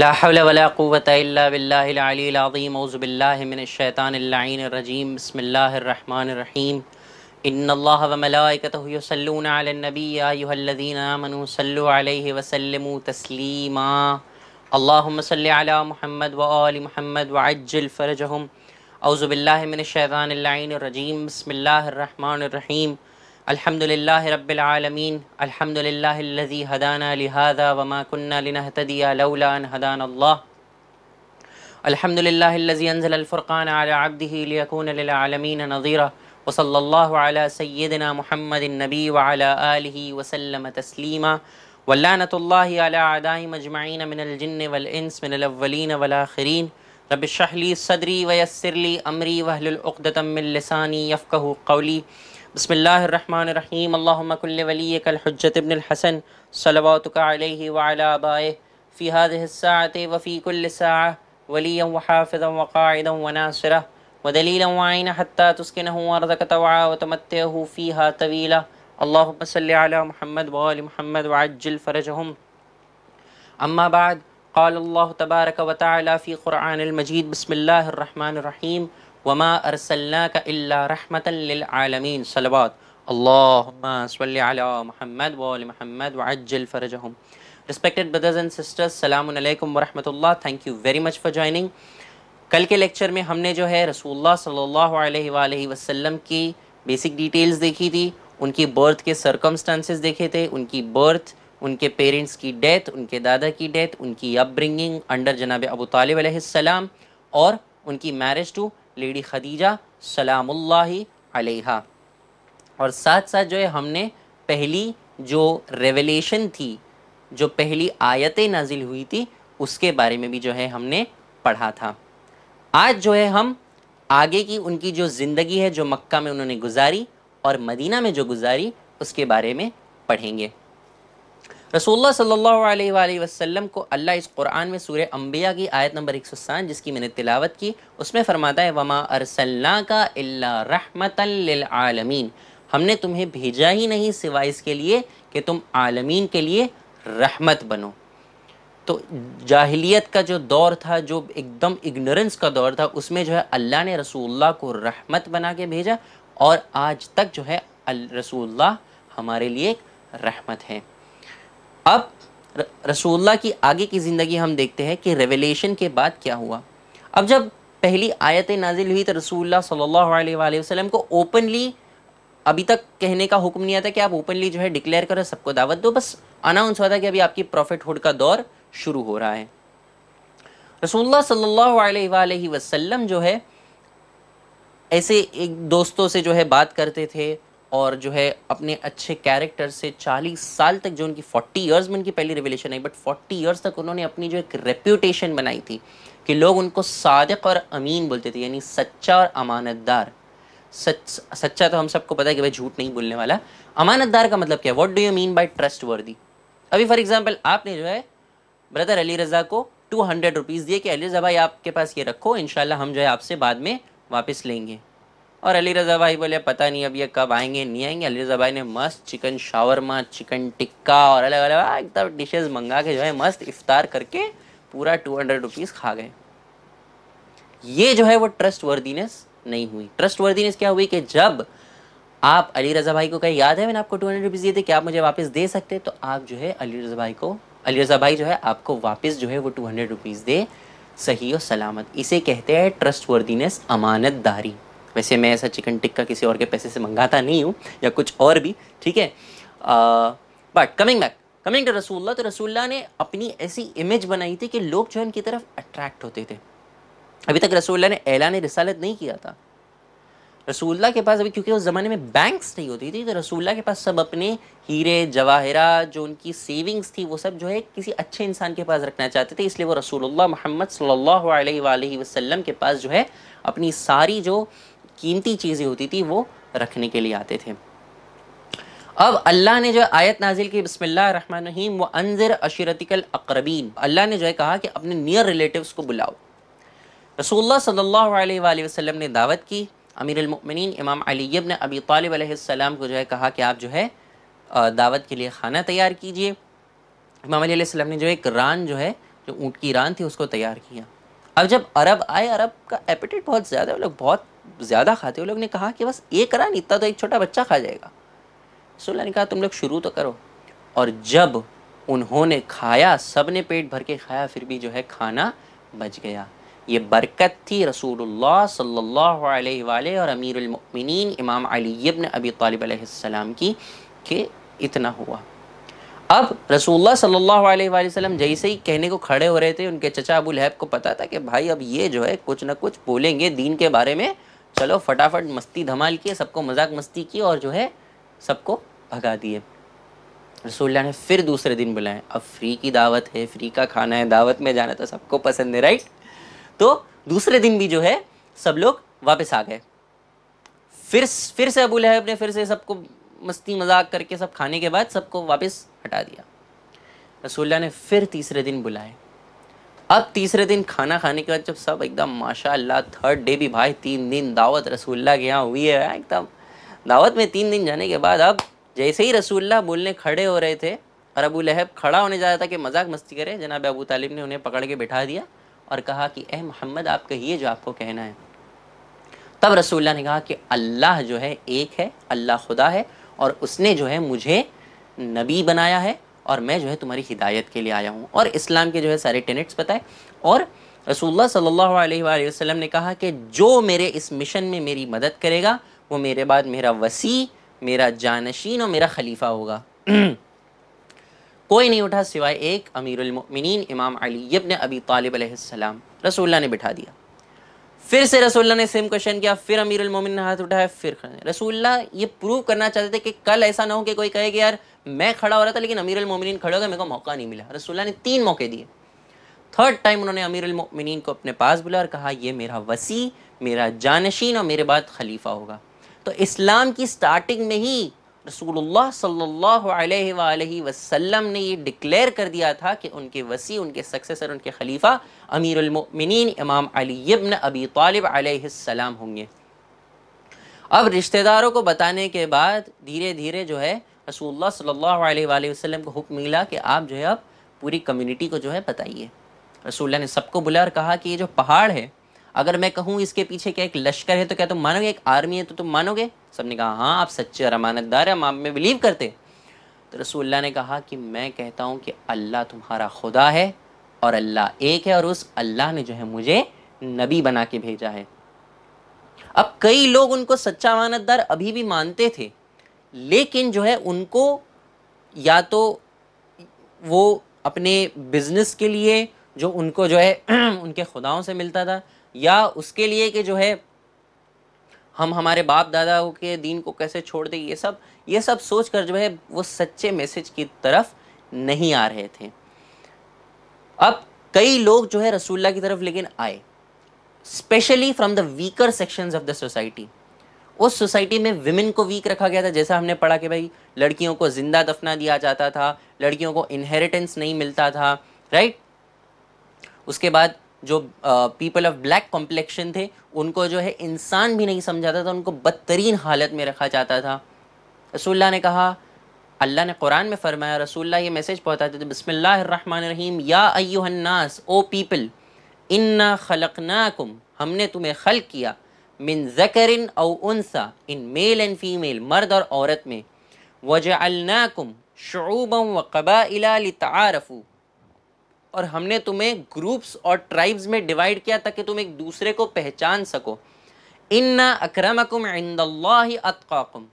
लाहौलावलाक़वतबिल्लाज़बिल्लाशैतानजीम बसमीम इन्नल्लामलाकतसल्लनबीन वसलम तस्लीमा अल्लाम सल महमद वाल महमद वाजलफ़रजहम अउज़बिल्लाशैतानजीम बसमीम الحمد لله رب العالمين الحمد لله الذي هدانا لهذا وما كنا لنهتدي لولا أن هدانا الله الحمد لله الذي أنزل الفرقان على عبده ليكون للعالمين نظيرا وصلى الله على سيدنا محمد النبي وعلى آله وسلم تسليما واللعنة الله على أعدائهم أجمعين من الجن والإنس من الأولين والآخرين رب اشرح لي صدري ويسر لي أمري واهل عقدة من لساني يفقه قولي بسم الله الرحمن الرحيم اللهم كل وليك الحجة ابن الحسن صلواتك عليه وعلى آبائه في هذه الساعة وفي كل ساعة وليا وحافظا وقاعدا وناصرا ودليلا وعينا حتى تسكنه أرضك طوعا وتمتعه فيها طويلا اللهم صل على محمد وآل محمد وعجل فرجهم أما بعد قال الله تبارك وتعالى في قرآن المجيد بسم الله الرحمن الرحيم वमा अरसल्ला का रहमतमीन सलवात अल्लाम महमद वाल महमद वज्जल फ़रजहम रिस्पेक्टेड ब्रदर्स एंड सिस्टर्स सलाम सलामकुम वरहमल thank you very much for joining कल के लेक्चर में हमने जो है रसूलुल्लाह सल्लल्लाहु अलैहि वसल्लम की बेसिक डिटेल्स देखी थी उनकी बर्थ के सरकमस्टांसेस देखे थे उनकी बर्थ उनके पेरेंट्स की डेथ उनके दादा की डेथ उनकी अपब्रिंगिंग अंडर जनाब अबू तालिब सलाम और उनकी मैरिज टू लेडी खदीजा सलाम्ला और साथ साथ जो है हमने पहली जो रेवलेशन थी जो पहली आयत नाजिल हुई थी उसके बारे में भी जो है हमने पढ़ा था आज जो है हम आगे की उनकी जो ज़िंदगी है जो मक्का में उन्होंने गुजारी और मदीना में जो गुजारी उसके बारे में पढ़ेंगे रसूलुल्लाह सल्ला वसम को अल्लाह इस कुरान में सूर्य अम्बिया की आयत नंबर एक सौ सात जिसकी मैंने तिलावत की उसमें फ़रमाता है वमा अरसल्ला का अल्ला रहमतमीन हमने तुम्हें भेजा ही नहीं सिवाय इसके लिए कि तुम आलमीन के लिए रहमत बनो तो जाहिलियत का जो दौर था जो एकदम इग्नोरेंस का दौर था उसमें जो है अल्लाह ने रसूलुल्लाह को रहमत बना के भेजा और आज तक जो है रसूल्ला हमारे लिए एक रहमत है अब रसूल्ला की आगे की ज़िंदगी हम देखते हैं कि रेवलेशन के बाद क्या हुआ अब जब पहली आयत नाजिल हुई तो रसूल सल्ला वसलम को ओपनली अभी तक कहने का हुक्म नहीं आता कि आप ओपनली जो है डिक्लेयर करो सबको दावत दो बस अनाउंस हुआ था कि अभी आपकी प्रॉफिटहुड का दौर शुरू हो रहा है रसूल सल्ला वसलम जो है ऐसे एक दोस्तों से जो है बात करते थे और जो है अपने अच्छे कैरेक्टर से 40 साल तक जो उनकी 40 इयर्स में उनकी पहली रिविलेशन आई बट 40 इयर्स तक उन्होंने अपनी जो एक रेप्यूटेशन बनाई थी कि लोग उनको सादक और अमीन बोलते थे यानी सच्चा और अमानतदार सच सच्चा तो हम सबको पता है कि भाई झूठ नहीं बोलने वाला अमानतदार का मतलब क्या है what do you mean by trustworthy अभी फॉर एग्जाम्पल आपने जो है ब्रदर अली रज़ा को टू हंड्रेड रुपीज़ दिए कि अली रज़ा भाई आपके पास ये रखो इन हम जो है आपसे बाद में वापस लेंगे और अली रज़ा भाई बोले पता नहीं अब ये कब आएंगे नहीं आएंगे अली रज़ा भाई ने मस्त चिकन शावरमा चिकन टिक्का और अलग अलग एकदम डिशेज़ मंगा के जो है मस्त इफ्तार करके पूरा टू हंड्रेड रुपीज़ खा गए ये जो है वो ट्रस्ट वर्दीनेस नहीं हुई ट्रस्ट वर्दीनेस क्या हुई कि जब आप अली रज़ा भाई को कहीं याद है मैंने आपको टू हंड्रेड रुपीज़ दिए थे कि आप मुझे वापस दे सकते तो आप जो है अली रज़ा भाई को अली रज़ा भाई जो है आपको वापस जो है वो टू हंड्रेड रुपीज़ दे सही और सलामत इसे कहते हैं ट्रस्ट वर्दीनेस अमानतदारी वैसे मैं ऐसा चिकन टिक्का किसी और के पैसे से मंगाता नहीं हूँ या कुछ और भी ठीक है but coming back coming to रसूल्ला तो रसूल्ला ने अपनी ऐसी इमेज बनाई थी कि लोग जो है उनकी तरफ अट्रैक्ट होते थे अभी तक रसूल्ला ने ऐलान रसालत नहीं किया था रसूल्ला के पास अभी क्योंकि उस ज़माने में बैंक्स नहीं होती थी तो रसूल्ला के पास सब अपने हीरे जवाहरा जो उनकी सेविंग्स थी वो सब जो है किसी अच्छे इंसान के पास रखना चाहते थे इसलिए वो रसूलुल्लाह मोहम्मद सल्लल्लाहु अलैहि वसल्लम के पास जो है अपनी सारी जो कीमती चीज़ें होती थी वो रखने के लिए आते थे अब अल्लाह ने जो आयत नाजिल की बसमीम व अनजर अशरतिकल अकरबीन अल्लाह ने जो है कहा कि अपने नियर रिलेटिव्स को बुलाओ रसूलुल्लाह सल्ला अलैहि ने दावत की अमीर अमीरमिन इमाम अलीब ने अबी तालब को जो है कहा कि आप जो है दावत के लिए खाना तैयार कीजिए इमाम अलीसम ने जो एक रान जो है जो ऊँट की रान थी उसको तैयार किया अब जब अरब आए अरब का एपिटेट बहुत ज़्यादा लोग बहुत ज़्यादा खाते हो लोग ने कहा कि बस एक रन इतना तो एक छोटा बच्चा खा जाएगा सुल्ला ने कहा तुम लोग शुरू तो करो और जब उन्होंने खाया सब ने पेट भर के खाया फिर भी जो है खाना बच गया ये बरकत थी रसूलुल्लाह सल्लल्लाहु अलैहि वाले और अमीरमिन इमाम अली इब्न अबी तालिब तालिबसम की कि इतना हुआ अब रसूलुल्लाह सल्लल्लाहु अलैहि वसल्लम जैसे ही कहने को खड़े हो रहे थे उनके चचा अबू लहब को पता था कि भाई अब ये जो है कुछ ना कुछ बोलेंगे दीन के बारे में चलो फटाफट मस्ती धमाल किए सबको मजाक मस्ती की और जो है सबको भगा दिए रसोल्ला ने फिर दूसरे दिन बुलाए अब फ्री की दावत है फ्री का खाना है दावत में जाना तो सबको पसंद है राइट तो दूसरे दिन भी जो है सब लोग वापस आ गए फिर फिर से अबू लहब ने फिर से सबको मस्ती मजाक करके सब खाने के बाद सबको वापस हटा दिया रसोल्ला ने फिर तीसरे दिन बुलाए अब तीसरे दिन खाना खाने के बाद जब सब एकदम माशाल्लाह थर्ड डे भी भाई तीन दिन दावत रसूल्ला के यहाँ हुई है हाँ, एकदम दावत में तीन दिन जाने के बाद अब जैसे ही रसूल्ला बोलने खड़े हो रहे थे और अबू लहब खड़ा होने जा रहा था कि मजाक मस्ती करे जनाब अबू तालिब ने उन्हें पकड़ के बिठा दिया और कहा कि अह मोहम्मद आप कहिए जो आपको कहना है तब रसूल्ला ने कहा कि अल्लाह जो है एक है अल्लाह खुदा है और उसने जो है मुझे नबी बनाया है और मैं जो है तुम्हारी हिदायत के लिए आया हूँ और इस्लाम के जो है सारे टेनेट्स बताए और रसूलुल्लाह सल्लल्लाहु अलैहि वसल्लम ने कहा कि जो मेरे इस मिशन में मेरी मदद करेगा वो मेरे बाद मेरा वसी मेरा जानशीन और मेरा खलीफा होगा कोई नहीं उठा सिवाय एक अमीरमिन इमाम अली ने अबी तालिब अलैहिस्सलाम ने बिठा दिया फिर से रसोल्ला ने सेम क्वेश्चन किया फिर अमीर उलमिन ने हाथ उठाया फिर रसोल्ला ये प्रूव करना चाहते थे कि कल ऐसा ना हो कि कोई कहे कि यार मैं खड़ा हो रहा था लेकिन अमीर उलमिन खड़े हो गए मेरे को मौका नहीं मिला रसुल्ला ने तीन मौके दिए थर्ड टाइम उन्होंने अमीर उलमिन को अपने पास बुला और कहा ये मेरा वसी मेरा जानशीन और मेरे बाद खलीफा होगा तो इस्लाम की स्टार्टिंग में ही रसूलुल्लाह सल्लल्लाहु अलैहि वसल्लम ने ये डिक्लेयर कर दिया था कि उनके वसी उनके सक्सेसर उनके खलीफा अमीरमिन इमाम अली इब्न अबी तालिब अलैहिस्सलाम होंगे अब रिश्तेदारों को बताने के बाद धीरे धीरे जो है रसूलुल्लाह सल्लल्लाहु अलैहि वसल्लम को हुक्म मिला कि आप जो है आप पूरी कम्युनिटी को जो है बताइए रसूलुल्लाह ने सबको बुलाया और कहा कि ये जो पहाड़ है अगर मैं कहूँ इसके पीछे क्या एक लश्कर है तो क्या तुम मानोगे एक आर्मी है तो तुम मानोगे सब ने कहा हाँ आप सच्चे और अमानतदार हैं हम आप में बिलीव करते तो रसूल्ला ने कहा कि मैं कहता हूँ कि अल्लाह तुम्हारा खुदा है और अल्लाह एक है और उस अल्लाह ने जो है मुझे नबी बना के भेजा है अब कई लोग उनको सच्चा अमानतदार अभी भी मानते थे लेकिन जो है उनको या तो वो अपने बिजनेस के लिए जो उनको जो है उनके खुदाओं से मिलता था या उसके लिए कि जो है हम हमारे बाप दादा के दीन को कैसे छोड़ दें ये सब ये सब सोच कर जो है वो सच्चे मैसेज की तरफ नहीं आ रहे थे अब कई लोग जो है रसूल्ला की तरफ लेकिन आए specially from the weaker sections of the society उस सोसाइटी में विमेन को वीक रखा गया था जैसा हमने पढ़ा कि भाई लड़कियों को जिंदा दफना दिया जाता था लड़कियों को इनहेरिटेंस नहीं मिलता था राइट उसके बाद जो पीपल ऑफ ब्लैक कॉम्प्लेक्शन थे उनको जो है इंसान भी नहीं समझाता था उनको बदतरीन हालत में रखा जाता था रसोल्ला ने कहा अल्लाह ने कुरान में फरमाया रसूल ये मैसेज पहुँचाते थे बसमीम या ओ पीपल इन्ना खलकनाकुम हमने तुम्हें खल किया मिन ज़करिन औ उनसा इन मेल एंड फीमेल मर्द और औरत में वजअल्नाकुम शुबम व कबाइला और हमने तुम्हें ग्रुप्स और ट्राइब्स में डिवाइड किया ताकि तुम एक दूसरे को पहचान सको इन्ना अक्रमकुम इंदल्लाहि अतकाकुम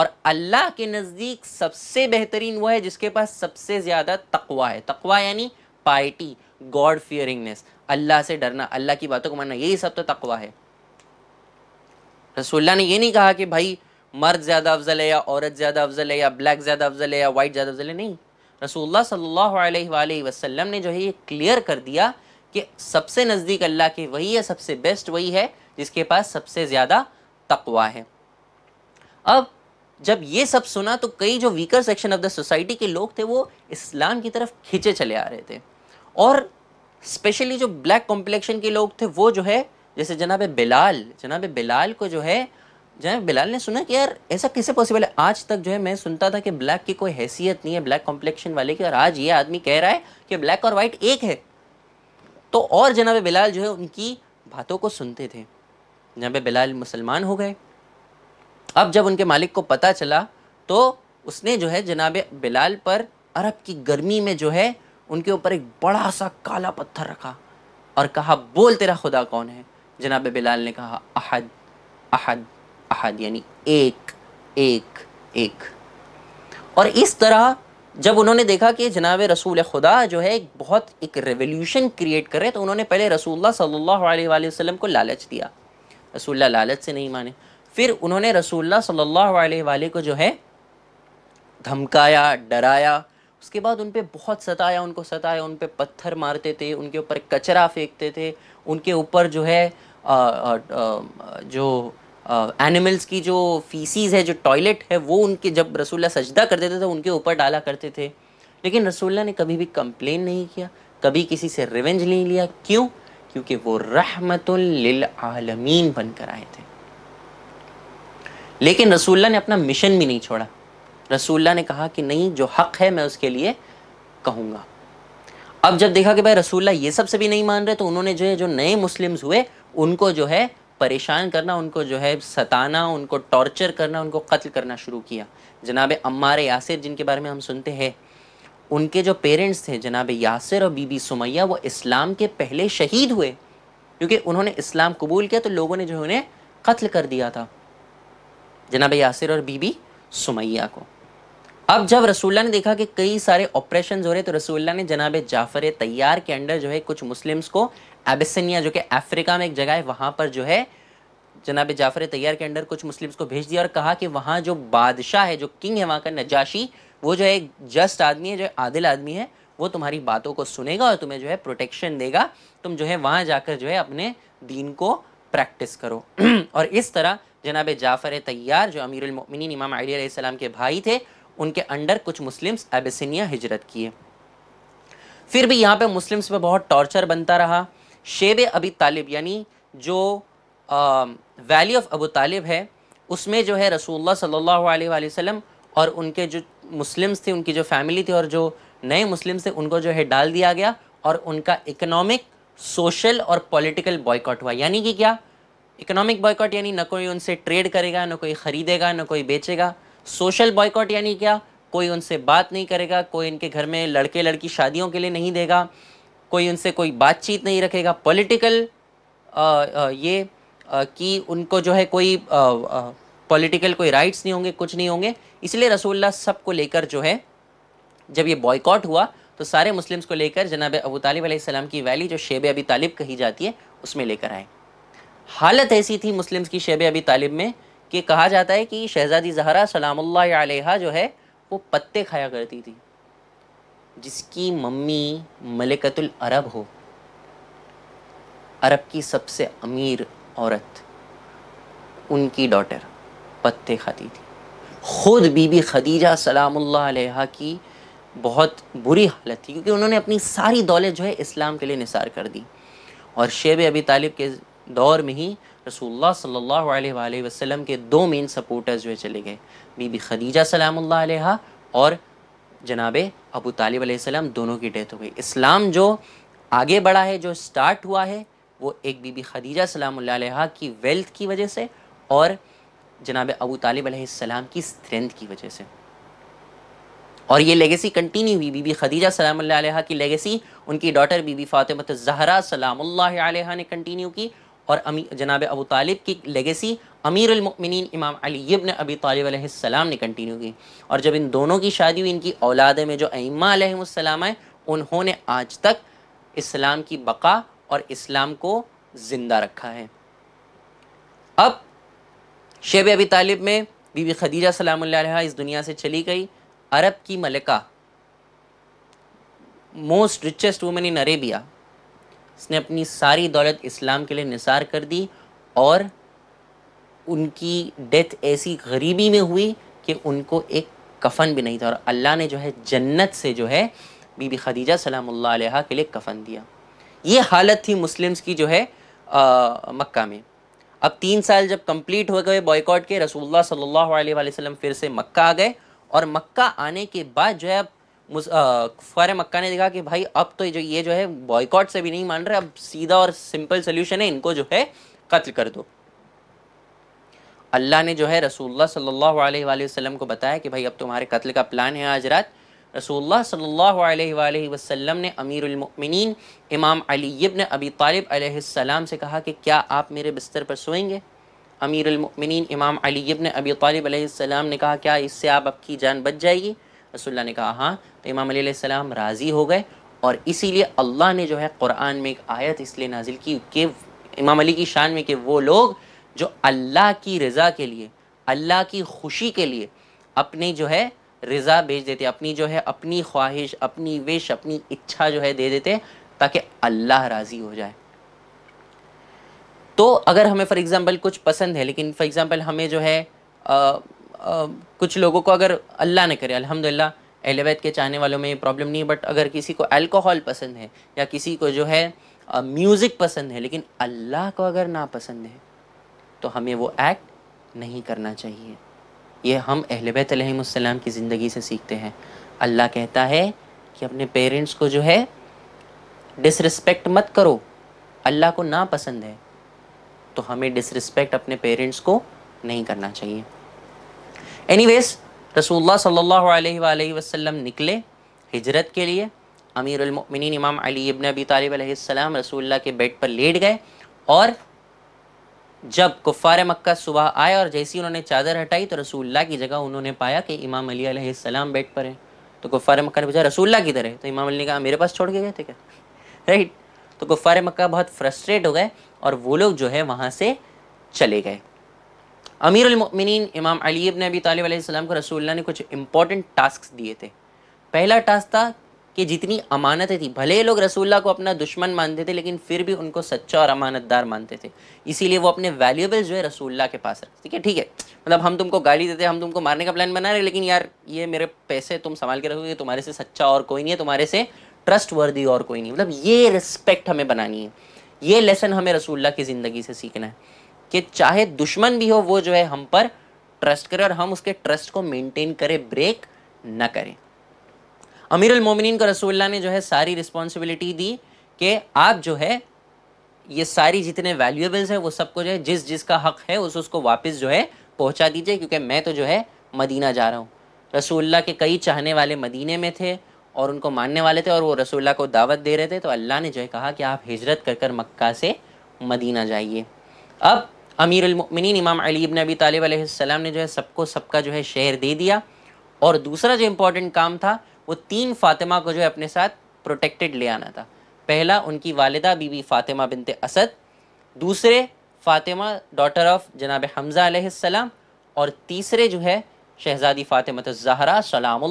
और अल्लाह के नज़दीक सबसे बेहतरीन वह है जिसके पास सबसे ज़्यादा तकवा है तकवा यानी पाइटी गॉड फियरिंगनेस अल्लाह से डरना अल्लाह की बातों को मानना यही सब तो तकवा है रसोल्ला ने ये नहीं कहा कि भाई मर्द ज़्यादा अफजल है या औरत ज़्यादा अफजल है या ब्लैक ज़्यादा अफजल है या वाइट ज़्यादा अफजल है नहीं रसोल्ला सल्ला वसलम ने जो है ये क्लियर कर दिया कि सबसे नज़दीक अल्लाह के वही है सबसे बेस्ट वही है जिसके पास सबसे ज़्यादा तकवा है अब जब ये सब सुना तो कई जो weaker section of the society के लोग थे वो इस्लाम की तरफ खींचे चले आ रहे थे और स्पेशली जो ब्लैक कॉम्प्लेक्शन के लोग थे वो जो है जैसे जनाब बिलाल जनाब बिलाल को जो है जनाब बिलाल ने सुना कि यार ऐसा कैसे पॉसिबल है आज तक जो है मैं सुनता था कि ब्लैक की कोई हैसियत नहीं है ब्लैक कॉम्प्लेक्शन वाले की और आज ये आदमी कह रहा है कि ब्लैक और वाइट एक है तो और जनाब बिलाल जो है उनकी बातों को सुनते थे जनाब बिलाल मुसलमान हो गए अब जब उनके मालिक को पता चला तो उसने जो है जनाब बिलाल पर अरब की गर्मी में जो है उनके ऊपर एक बड़ा सा काला पत्थर रखा और कहा बोल तेरा खुदा कौन है जनाब बिलाल ने कहा अहद अहद अहद यानी एक एक एक और इस तरह जब उन्होंने देखा कि जनाब रसूल खुदा जो है एक बहुत एक रेवोल्यूशन क्रिएट कर हैं तो उन्होंने पहले रसूलुल्लाह सल्लल्लाहु अलैहि वसल्लम को लालच दिया रसूलुल्लाह लालच से नहीं माने फिर उन्होंने रसूलुल्लाह सल्लल्लाहु अलैहि को जो है धमकाया डराया उसके बाद उन पर बहुत सताया उनको सताया उन पर पत्थर मारते थे उनके ऊपर कचरा फेंकते थे उनके ऊपर जो है आ, आ, आ, जो एनिमल्स की जो फीसीज़ है जो टॉयलेट है वो उनके जब रसुल्ला सजदा करते थे तो उनके ऊपर डाला करते थे लेकिन रसुल्ला ने कभी भी कंप्लेन नहीं किया कभी किसी से रिवेंज नहीं लिया क्यों क्योंकि वो रहमतुल आलमीन बनकर आए थे लेकिन रसुल्ला ने अपना मिशन भी नहीं छोड़ा रसूल्ला ने कहा कि नहीं जो हक है मैं उसके लिए कहूँगा अब जब देखा कि भाई रसूल्ला ये सब से भी नहीं मान रहे तो उन्होंने जो है जो नए मुस्लिम्स हुए उनको जो है परेशान करना उनको जो है सताना उनको टॉर्चर करना उनको कत्ल करना शुरू किया जनाब अम्मा यासिर जिनके बारे में हम सुनते हैं उनके जो पेरेंट्स थे जनाब यासिर और बीबी सुमैया वो इस्लाम के पहले शहीद हुए क्योंकि उन्होंने इस्लाम कबूल किया तो लोगों ने जो है उन्हें कत्ल कर दिया था जनाब यासिर और बीबी सुमैया को अब जब रसूल्ला ने देखा कि कई सारे ऑपरेशन हो रहे तो रसूल्ला ने जनाब जाफर तैयार के अंडर जो है कुछ मुस्लिम्स को एबिसनिया जो कि अफ्रीका में एक जगह है वहाँ पर जो है जनाब जाफर तैयार के अंडर कुछ मुस्लिम्स को भेज दिया और कहा कि वहाँ जो बादशाह है जो किंग है वहाँ का नजाशी वो जो है एक जस्ट आदमी है जो आदिल आदमी है वो तुम्हारी बातों को सुनेगा और तुम्हें जो है प्रोटेक्शन देगा तुम जो है वहाँ जाकर जो है अपने दीन को प्रैक्टिस करो और इस तरह जनाब जाफ़र तैयार जो अमीरमिन इमाम अलीसम के भाई थे उनके अंडर कुछ मुस्लिम्स एबसनिया हिजरत किए फिर भी यहाँ पे मुस्लिम्स पे बहुत टॉर्चर बनता रहा शेब अबी तालिब यानी जो वैली ऑफ अबू तालिब है उसमें जो है रसूलुल्लाह सल्लल्लाहु अलैहि वसल्लम और उनके जो मुस्लिम्स थे उनकी जो फैमिली थी और जो नए मुस्लिम्स थे उनको जो है डाल दिया गया और उनका इकनॉमिक सोशल और पॉलिटिकल बॉयकॉट हुआ यानी कि क्या इकोनॉमिक बॉयकॉट यानी ना कोई उनसे ट्रेड करेगा ना कोई ख़रीदेगा ना कोई बेचेगा सोशल बॉयकॉट यानी क्या कोई उनसे बात नहीं करेगा कोई इनके घर में लड़के लड़की शादियों के लिए नहीं देगा कोई उनसे कोई बातचीत नहीं रखेगा पॉलिटिकल ये आ, कि उनको जो है कोई पॉलिटिकल कोई राइट्स नहीं होंगे कुछ नहीं होंगे इसलिए सब सबको लेकर जो है जब ये बॉयकॉट हुआ तो सारे मुस्लिम्स को लेकर जनाब अबू तालिब सलाम की वैली जो शेब अबी तालिब कही जाती है उसमें लेकर आए हालत ऐसी थी मुस्लिम्स की शेब अभी तालिब में कि कहा जाता है कि शहज़ादी जहरा सलाम जो है वो पत्ते खाया करती थी जिसकी मम्मी मलिकतुल अरब हो अरब की सबसे अमीर औरत उनकी डॉटर पत्ते खाती थी ख़ुद बीबी खदीजा सलाम की बहुत बुरी हालत थी क्योंकि उन्होंने अपनी सारी दौलत जो है इस्लाम के लिए निसार कर दी और शेब अबी तालिब के दौर में ही रसूलुल्लाह सल्लल्लाहु अलैहि वसल्लम के दो मेन सपोर्टर्स जो चले गए बीबी खदीजा अलैहा और जनाब अबू तालिब सलाम दोनों की डेथ हो गई इस्लाम जो आगे बढ़ा है जो स्टार्ट हुआ है वो एक बीबी खदीजा अलैहा की वेल्थ की वजह से और जनाब अबू तालिब सलाम की स्ट्रेंथ की वजह से और ये लेगेसी कंटिन्यू हुई बीबी खदीजा सलाम की लेगेसी उनकी डॉटर बीबी फ़ातिमत जहरा सलाम ने कंटिन्यू की और अमी जनाब अबू तालिब की लेगेसी अमीर अमीरमिन इमाम अली इबन अबी सलाम ने कंटिन्यू की और जब इन दोनों की शादी हुई इनकी औलाद में जो अम्मासलाम है उन्होंने आज तक इस्लाम की बका और इस्लाम को ज़िंदा रखा है अब शेब अबी तालिब में बीबी खदीजा सलाम इस दुनिया से चली गई अरब की मलिका most richest women in Arabia उसने अपनी सारी दौलत इस्लाम के लिए निसार कर दी और उनकी डेथ ऐसी गरीबी में हुई कि उनको एक कफन भी नहीं था और अल्लाह ने जो है जन्नत से जो है बीबी खदीजा सलाम अलैहा के लिए कफन दिया ये हालत थी मुस्लिम्स की जो है आ, मक्का में अब तीन साल जब कंप्लीट हो गए बॉयकॉट के रसूलुल्लाह सल्लल्लाहु अलैहि वसल्लम फिर से मक्का आ गए और मक्का आने के बाद जो है अब फ़ार मक्का ने देखा कि भाई अब तो जो ये जो है बॉयकॉट से भी नहीं मान रहे अब सीधा और सिंपल सोल्यूशन है इनको जो है कत्ल कर दो अल्लाह ने जो है रसूलुल्लाह सल्लल्लाहु अलैहि वसल्लम को बताया कि भाई अब तुम्हारे कत्ल का प्लान है आज रात रसूलुल्लाह सल्लल्लाहु अलैहि वसल्लम ने अमीरमिन इमाम अली इब्न अबी तालिब अलैहिस्सलाम से कहा कि क्या आप मेरे बिस्तर पर सोएंगे अमीरमिन इमाम अली इब्न अबी तालिब अलैहिस्सलाम ने कहा क्या इससे आप आपकी जान बच जाएगी रसोल्ला ने कहा हाँ तो इमाम अलीसम राज़ी हो गए और इसीलिए अल्लाह ने जो है क़ुरान में एक आयत इसलिए नाजिल की कि इमाम अली की शान में कि वो लोग जो अल्लाह की रज़ा के लिए अल्लाह की खुशी के लिए अपने जो है रज़ा भेज देते अपनी जो है अपनी ख्वाहिश अपनी विश अपनी इच्छा जो है दे देते ताकि अल्लाह राज़ी हो जाए तो अगर हमें फ़ॉर एग्ज़ाम्पल कुछ पसंद है लेकिन फ़ॉर एग्ज़ाम्पल हमें जो है आ, कुछ लोगों को अगर अल्लाह ने करे अलहमदिल्ला अहल के चाहने वालों में ये प्रॉब्लम नहीं है बट अगर किसी को अल्कोहल पसंद है या किसी को जो है म्यूज़िक पसंद है लेकिन अल्लाह को अगर ना पसंद है तो हमें वो एक्ट नहीं करना चाहिए ये हम अहलबैतम की ज़िंदगी से सीखते हैं अल्लाह कहता है कि अपने पेरेंट्स को जो है डिसरिस्पेक्ट मत करो अल्लाह को ना पसंद है तो हमें डिसरिस्पेक्ट अपने पेरेंट्स को नहीं करना चाहिए एनी वेज़ रसूल अलैहि वसल्लम निकले हिजरत के लिए अमीर अमीरमिन इमाम अली इबन अबी तालब रसोल्ला के बेड पर लेट गए और जब कुफ़ार मक्का सुबह आए और जैसी उन्होंने चादर हटाई तो रसूल्ला की जगह उन्होंने पाया कि इमाम अली अलैहिस्सलाम बेड पर है तो कुफ़ार मक्का ने पूछा रसूल्ला किधर है तो इमाम अली ने कहा मेरे पास छोड़ के गए थे क्या राइट तो कुफ़ार मक्का बहुत फ्रस्ट्रेट हो गए और वो लोग जो है वहाँ से चले गए अमीर अलमिन इमाम अली ने अभी तलाम को रसोल्ला ने कुछ इंपॉर्टेंट टास्क दिए थे पहला टास्क था कि जितनी अमानतें थी भले लोग रसोल्ला को अपना दुश्मन मानते थे लेकिन फिर भी उनको सच्चा और अमानतदार मानते थे इसीलिए वो अपने वैल्यूबल्स जो है रसूल्ला के पास रखते ठीक है ठीक है मतलब हम तुमको गाली देते हम तुमको मारने का प्लान बना रहे लेकिन यार ये मेरे पैसे तुम संभाल के रखोगे तुम्हारे से सच्चा और कोई नहीं है तुम्हारे से ट्रस्ट वर्दी और कोई नहीं मतलब ये रिस्पेक्ट हमें बनानी है ये लेसन हमें रसूल्ला की ज़िंदगी से सीखना है कि चाहे दुश्मन भी हो वो जो है हम पर ट्रस्ट करे और हम उसके ट्रस्ट को मेंटेन करें ब्रेक ना करें अमीरुल मोमिनीन को रसूल्ला ने जो है सारी रिस्पॉन्सिबिलिटी दी कि आप जो है ये सारी जितने वैल्यूएबल्स हैं वो सबको जो है जिस जिसका हक है उस उसको वापस जो है पहुंचा दीजिए क्योंकि मैं तो जो है मदीना जा रहा हूँ रसूल्ला के कई चाहने वाले मदीने में थे और उनको मानने वाले थे और वो रसूल्ला को दावत दे रहे थे तो अल्लाह ने जो है कहा कि आप हिजरत कर कर मक्का से मदीना जाइए अब अमीर अमीरमिन इमाम अली इब्न अबी तालिब आसम ने जो है सबको सबका जो है शहर दे दिया और दूसरा जो इम्पोर्टेंट काम था वो तीन फातिमा को जो है अपने साथ प्रोटेक्टेड ले आना था पहला उनकी वालदा बीबी फ़ातिमा बिनते असद दूसरे फ़ातिमा डॉटर ऑफ जनाब हमज़ा आसम और तीसरे जो है शहज़ादी फातिमा तो ज़हरा सलाम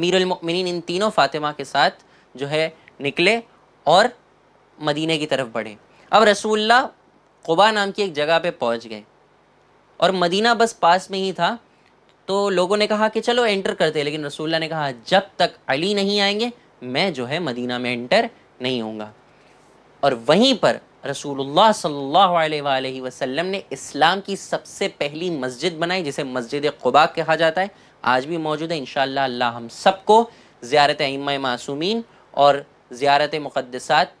अमीरमिन इन तीनों फ़ातिमा के साथ जो है निकले और मदीने की तरफ बढ़े अब रसूल्ला कुबा नाम की एक जगह पे पहुंच गए और मदीना बस पास में ही था तो लोगों ने कहा कि चलो एंटर करते हैं लेकिन रसूल्ला ने कहा जब तक अली नहीं आएंगे मैं जो है मदीना में एंटर नहीं होऊंगा और वहीं पर रसूलुल्लाह सल्लल्लाहु अलैहि वसल्लम ने इस्लाम की सबसे पहली मस्जिद बनाई जिसे मस्जिद कुबा कहा जाता है आज भी मौजूद है इन अल्लाह हम सबको ज़्यारत इम मासूमिन और ज़्यारत मुक़दसात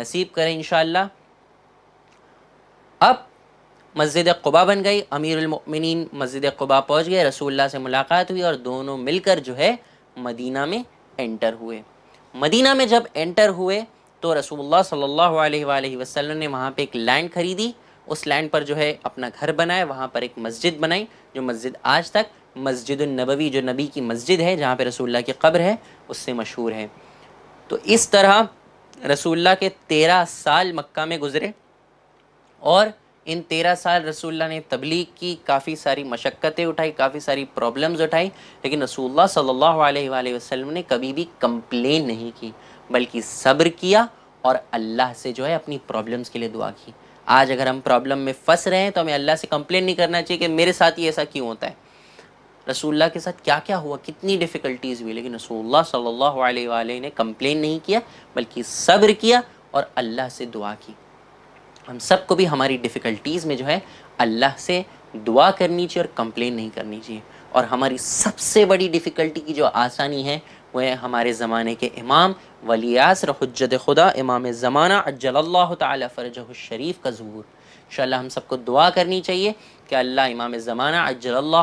नसीब करें इनशाला अब मस्जिद कुबा बन गई अमीरमिन मस्जिद कुबा पहुँच गए रसूलुल्लाह से मुलाकात हुई और दोनों मिलकर जो है मदीना में एंटर हुए मदीना में जब एंटर हुए तो रसूलुल्लाह सल्लल्लाहु अलैहि वसल्लम ने वहाँ पे एक लैंड खरीदी उस लैंड पर जो है अपना घर बनाया वहाँ पर एक मस्जिद बनाई जो मस्जिद आज तक मस्जिद नबवी जो नबी की मस्जिद है जहाँ पर रसोल्ला की कब्र है उससे मशहूर है तो इस तरह रसूल्ला के तेरह साल मक्का में गुजरे और इन तेरह साल रसूल ने तबलीग की काफ़ी सारी मशक्क़तें उठाई काफ़ी सारी प्रॉब्लम्स उठाई लेकिन रसूल सल्लल्लाहु अलैहि वसल्लम ने कभी भी कंप्लेन नहीं की बल्कि सब्र किया और अल्लाह से जो है अपनी प्रॉब्लम्स के लिए दुआ की आज अगर हम प्रॉब्लम में फंस रहे हैं तो हमें अल्लाह से कंप्लेन नहीं करना चाहिए कि मेरे साथ ही ऐसा क्यों होता है रसूल्ला के साथ क्या क्या हुआ कितनी डिफ़िकल्टीज़ हुई लेकिन रसूल सल्ला ने कम्प्लेन नहीं किया बल्कि सब्र किया और अल्लाह से दुआ की हम सबको भी हमारी डिफ़िकल्टीज़ में जो है अल्लाह से दुआ करनी चाहिए और कंप्लेन नहीं करनी चाहिए और हमारी सबसे बड़ी डिफ़िकल्टी की जो आसानी है वह है हमारे ज़माने के इमाम वलियास हजत खुदा इमाम ज़माना अज्जल्ला तरजरीफ का ूर इन हम सबको दुआ करनी चाहिए कि अल्लाह इमाम ज़माना अज्जल्ला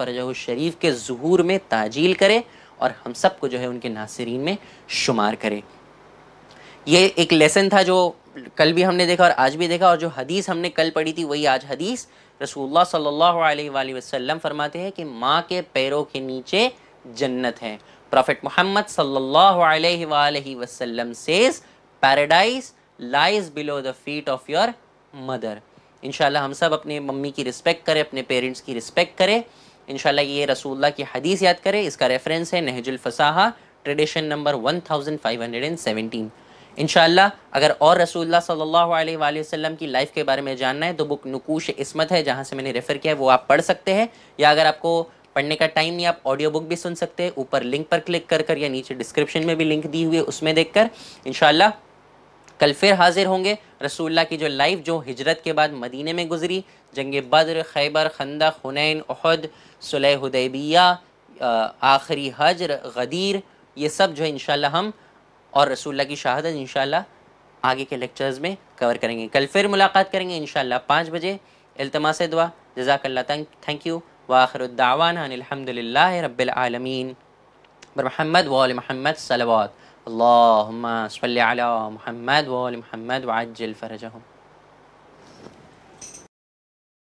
तरजरीफ के ज़हूर में ताजील करे और हम सबको जो है उनके नासरीन में शुमार करे ये एक लेसन था जो कल भी हमने देखा और आज भी देखा और जो हदीस हमने कल पढ़ी थी वही आज हदीस रसूलुल्लाह सल्लल्लाहु अलैहि वसल्लम फरमाते हैं कि माँ के पैरों के नीचे जन्नत है प्रॉफिट मोहम्मद सल्लल्लाहु अलैहि वसल्लम says paradise lies below the feet of your mother इन हम सब अपने मम्मी की रिस्पेक्ट करें अपने पेरेंट्स की रिस्पेक्ट करें इन ये रसूल्ला की हदीस याद करें इसका रेफरेंस है नहजुल फसाहा tradition number one thousand five hundred and seventeen इन अगर और रसूल सल्ला वसम की लाइफ के बारे में जानना है तो बुक नकूश इसमत है जहाँ से मैंने रेफ़र किया है वो आप पढ़ सकते हैं या अगर आपको पढ़ने का टाइम नहीं आप ऑडियो बुक भी सुन सकते हैं ऊपर लिंक पर क्लिक कर कर या नीचे डिस्क्रिप्शन में भी लिंक दी हुई है उसमें देख कर इन कल फिर हाजिर होंगे रसूल्ला की जो लाइफ जो हिजरत के बाद मदीने में गुजरी जंग बद्र खैबर खंदा हुनैन अहद सुलह हुदैबिया आखिरी हजर गदीर ये सब जो है इन हम और रसूल्ला की शहादत इन आगे के लेक्चर्स में कवर करेंगे कल फिर मुलाकात करेंगे इन पाँच बजे अल्तमा से दुआ जजाकल्ला थैंक यू वाखरुद्दावान रबालमीन बर महमद वाल महमद सलवात अल्लाह सल महमद वाल महमद वाजल फ़रजहम